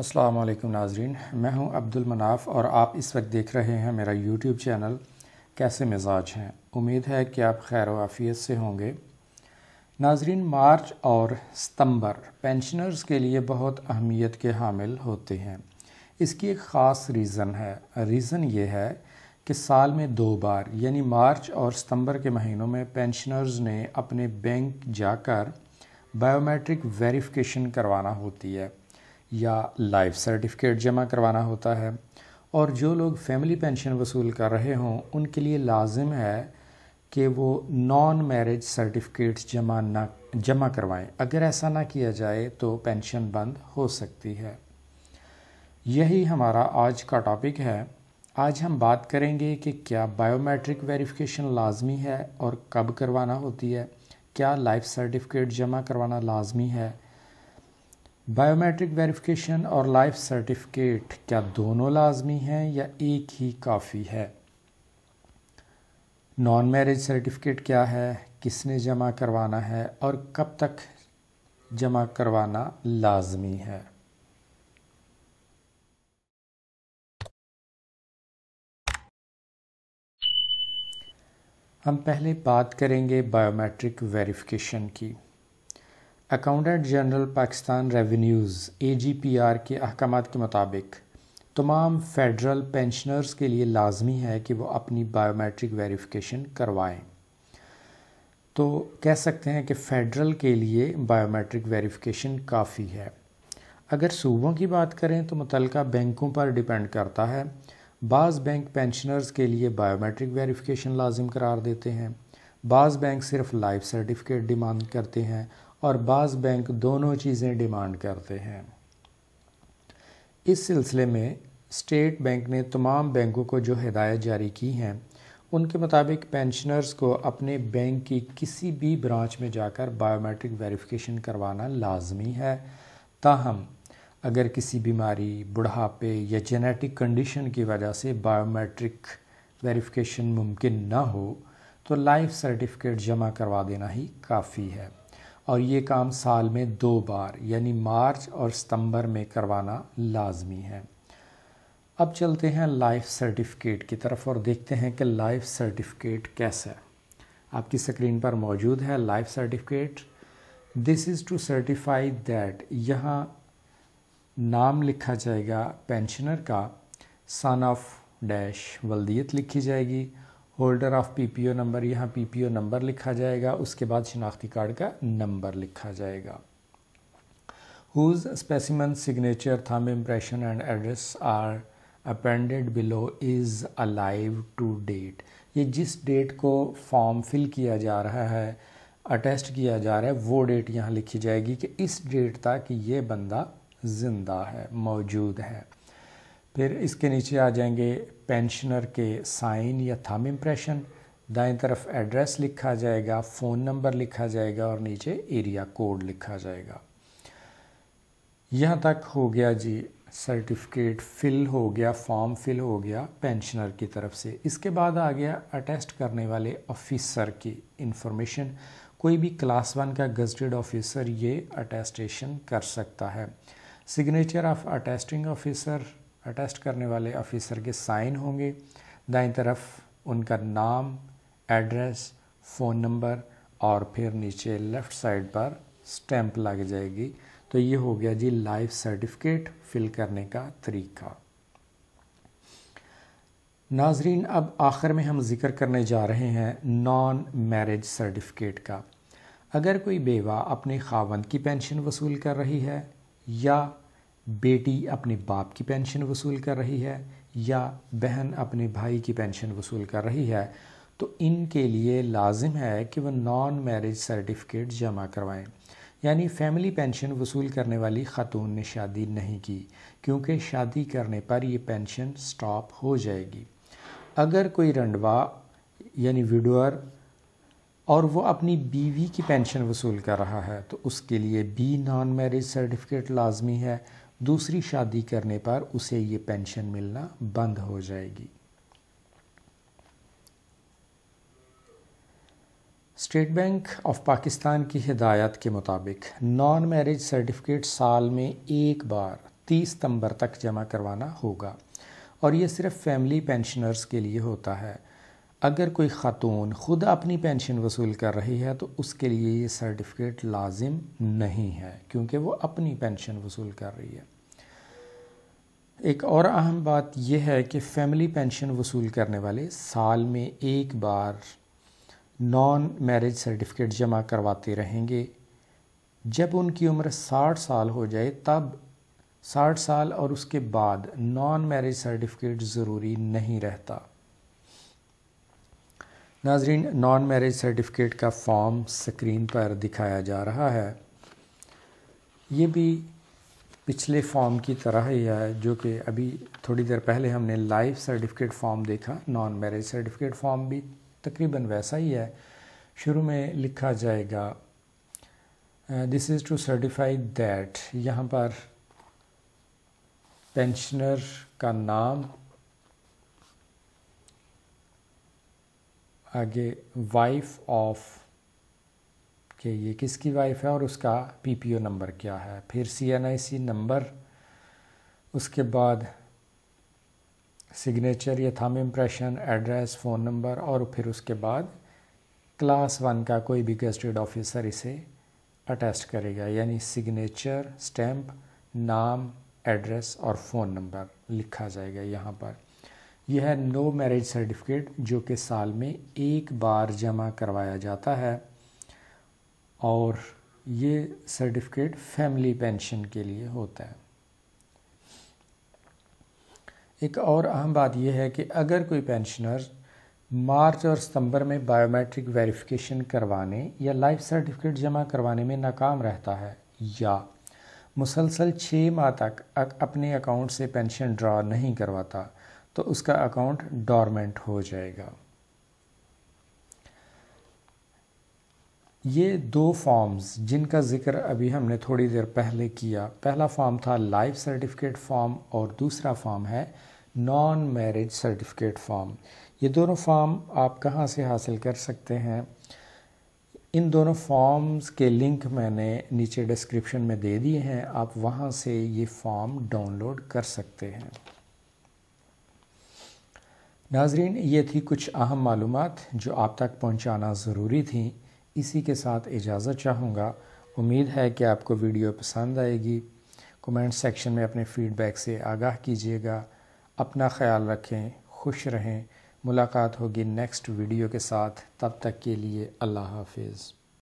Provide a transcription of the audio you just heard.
अस्सलाम वालेकुम नाजरीन मैं हूं अब्दुल मनाफ और आप इस वक्त देख रहे हैं मेरा यूट्यूब चैनल कैसे मिजाज हैं उम्मीद है कि आप खैर वाफियत से होंगे नाजरीन मार्च और सितंबर पेंशनर्स के लिए बहुत अहमियत के हामिल होते हैं इसकी एक ख़ास रीज़न है रीज़न ये है कि साल में दो बार यानी मार्च और सितंबर के महीनों में पेंशनर्स ने अपने बैंक जाकर बायोमेट्रिक वेरिफिकेशन करवाना होती है या लाइफ सर्टिफिकेट जमा करवाना होता है और जो लोग फैमिली पेंशन वसूल कर रहे हों उनके लिए लाजिम है कि वो नॉन मैरिज सर्टिफिकेट्स जमा ना जमा करवाएं अगर ऐसा ना किया जाए तो पेंशन बंद हो सकती है यही हमारा आज का टॉपिक है आज हम बात करेंगे कि क्या बायोमेट्रिक वेरिफिकेशन लाजमी है और कब करवाना होती है क्या लाइफ सर्टिफिकेट जमा करवाना लाजमी है बायोमेट्रिक वेरिफिकेशन और लाइफ सर्टिफिकेट क्या दोनों लाजमी हैं या एक ही काफ़ी है नॉन मैरिज सर्टिफिकेट क्या है किसने जमा करवाना है और कब तक जमा करवाना लाजमी है हम पहले बात करेंगे बायोमेट्रिक वेरिफिकेशन की accountant general Pakistan revenues A G P R के अहकाम के मुताबिक तमाम फेडरल पेंशनर्स के लिए लाजमी है कि वो अपनी बायोमेट्रिक वेरिफिकेशन करवाएं तो कह सकते हैं कि फेडरल के लिए बायोमेट्रिक वेरिफिकेशन काफ़ी है अगर सूबों की बात करें तो मुतल बैंकों पर डिपेंड करता है बाज़ बैंक पेंशनर्स के लिए बायोमेट्रिक वेरिफिकेशन लाजिम करार देते हैं बाज़ बैंक सिर्फ लाइफ सर्टिफिकेट डिमांड करते हैं और बाज़ बैंक दोनों चीज़ें डिमांड करते हैं इस सिलसिले में स्टेट बैंक ने तमाम बैंकों को जो हिदायत जारी की हैं उनके मुताबिक पेंशनर्स को अपने बैंक की किसी भी ब्रांच में जाकर बायोमेट्रिक वेरिफिकेशन करवाना लाजमी है ताहम अगर किसी बीमारी बुढ़ापे या जेनेटिक कंडीशन की वजह से बायोमेट्रिक वेरिफिकेशन मुमकिन ना हो तो लाइफ सर्टिफिकेट जमा करवा देना ही काफ़ी है और ये काम साल में दो बार यानी मार्च और सितंबर में करवाना लाजमी है अब चलते हैं लाइफ सर्टिफिकेट की तरफ और देखते हैं कि लाइफ सर्टिफिकेट कैसा है आपकी स्क्रीन पर मौजूद है life certificate this is to certify that यहाँ नाम लिखा जाएगा पेंशनर का सन ऑफ डैश वल्दियत लिखी जाएगी होल्डर ऑफ पीपीओ नंबर यहाँ पीपीओ नंबर लिखा जाएगा उसके बाद शिनाख्ती कार्ड का नंबर लिखा जाएगा whose specimen signature thumb impression and address are appended below is alive to date ये जिस डेट को फॉर्म फिल किया जा रहा है अटेस्ट किया जा रहा है वो डेट यहाँ लिखी जाएगी कि इस डेट तक ये बंदा ज़िंदा है मौजूद है फिर इसके नीचे आ जाएंगे पेंशनर के साइन या थम इम्प्रेशन दाएं तरफ एड्रेस लिखा जाएगा फ़ोन नंबर लिखा जाएगा और नीचे एरिया कोड लिखा जाएगा यहाँ तक हो गया जी सर्टिफिकेट फिल हो गया फॉर्म फिल हो गया पेंशनर की तरफ से इसके बाद आ गया अटेस्ट करने वाले ऑफिसर की इंफॉर्मेशन कोई भी क्लास वन का गजटेड ऑफिसर ये अटेस्टेशन कर सकता है signature of attesting officer attest करने वाले ऑफिसर के साइन होंगे दाएं तरफ उनका नाम एड्रेस फ़ोन नंबर और फिर नीचे लेफ़्ट साइड पर स्टैंप लग जाएगी तो ये हो गया जी लाइफ सर्टिफिकेट फिल करने का तरीका नाजरीन अब आखिर में हम जिक्र करने जा रहे हैं नॉन मैरिज सर्टिफिकेट का अगर कोई बेवा अपने खावंद की पेंशन वसूल कर रही है या बेटी अपने बाप की पेंशन वसूल कर रही है या बहन अपने भाई की पेंशन वसूल कर रही है तो इनके लिए लाजिम है कि वह नॉन मैरिज सर्टिफिकेट जमा करवाएं यानी फैमिली पेंशन वसूल करने वाली खातून ने शादी नहीं की क्योंकि शादी करने पर यह पेंशन स्टॉप हो जाएगी अगर कोई रंडवा यानी विडोअर और वो अपनी बीवी की पेंशन वसूल कर रहा है तो उसके लिए बी नॉन मैरिज सर्टिफिकेट लाजमी है दूसरी शादी करने पर उसे ये पेंशन मिलना बंद हो जाएगी स्टेट बैंक ऑफ पाकिस्तान की हिदायत के मुताबिक नॉन मैरिज सर्टिफिकेट साल में एक बार 30 सितंबर तक जमा करवाना होगा और ये सिर्फ फैमिली पेंशनर्स के लिए होता है अगर कोई ख़ातून ख़ुद अपनी पेंशन वसूल कर रही है तो उसके लिए ये सर्टिफिकेट लाजिम नहीं है क्योंकि वो अपनी पेंशन वसूल कर रही है एक और अहम बात यह है कि फैमिली पेंशन वसूल करने वाले साल में एक बार नॉन मैरिज सर्टिफिकेट जमा करवाते रहेंगे जब उनकी उम्र 60 साल हो जाए तब 60 साल और उसके बाद नॉन मैरिज सर्टिफिकेट ज़रूरी नहीं रहता नाजरीन नॉन मैरिज सर्टिफिकेट का फॉर्म स्क्रीन पर दिखाया जा रहा है ये भी पिछले फॉर्म की तरह ही है जो कि अभी थोड़ी देर पहले हमने लाइफ सर्टिफिकेट फॉर्म देखा नॉन मैरिज सर्टिफिकेट फॉर्म भी तकरीबन वैसा ही है शुरू में लिखा जाएगा this is to certify that यहाँ पर पेंशनर का नाम आगे वाइफ ऑफ कि ये किसकी वाइफ है और उसका पीपीओ नंबर क्या है फिर सीएनआईसी नंबर उसके बाद सिग्नेचर या thumb impression address phone number और फिर उसके बाद क्लास वन का कोई भी गजटेड ऑफिसर इसे अटेस्ट करेगा यानी सिग्नेचर स्टैम्प नाम एड्रेस और फ़ोन नंबर लिखा जाएगा यहाँ पर यह है नो मैरिज सर्टिफिकेट जो कि साल में एक बार जमा करवाया जाता है और ये सर्टिफिकेट फैमिली पेंशन के लिए होता है एक और अहम बात यह है कि अगर कोई पेंशनर मार्च और सितंबर में बायोमेट्रिक वेरिफिकेशन करवाने या लाइफ सर्टिफिकेट जमा करवाने में नाकाम रहता है या मुसलसल छः माह तक अपने अकाउंट से पेंशन ड्रा नहीं करवाता तो उसका अकाउंट डॉर्मेंट हो जाएगा ये दो फॉर्म्स जिनका ज़िक्र अभी हमने थोड़ी देर पहले किया पहला फॉर्म था लाइफ सर्टिफिकेट फॉर्म और दूसरा फॉर्म है नॉन मैरिज सर्टिफिकेट फॉर्म ये दोनों फॉर्म आप कहाँ से हासिल कर सकते हैं इन दोनों फॉर्म्स के लिंक मैंने नीचे डिस्क्रिप्शन में दे दिए हैं आप वहाँ से ये फॉर्म डाउनलोड कर सकते हैं नाजरीन ये थी कुछ अहम मालूम जो आप तक पहुँचाना ज़रूरी थी इसी के साथ इजाज़त चाहूँगा उम्मीद है कि आपको वीडियो पसंद आएगी कमेंट सेक्शन में अपने फ़ीडबैक से आगाह कीजिएगा अपना ख्याल रखें खुश रहें मुलाकात होगी नेक्स्ट वीडियो के साथ तब तक के लिए अल्लाह हाफिज़